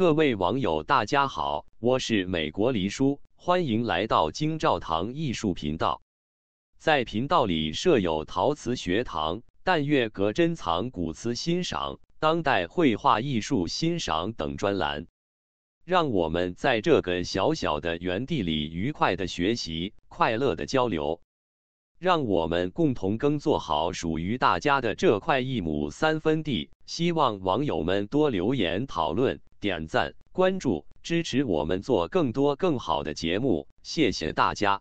各位网友，大家好，我是美国黎叔，欢迎来到京兆堂艺术频道。在频道里设有陶瓷学堂、但月阁珍藏、古瓷欣赏、当代绘画艺术欣赏等专栏，让我们在这个小小的园地里愉快的学习，快乐的交流。让我们共同耕作好属于大家的这块一亩三分地。希望网友们多留言讨论、点赞、关注，支持我们做更多更好的节目。谢谢大家。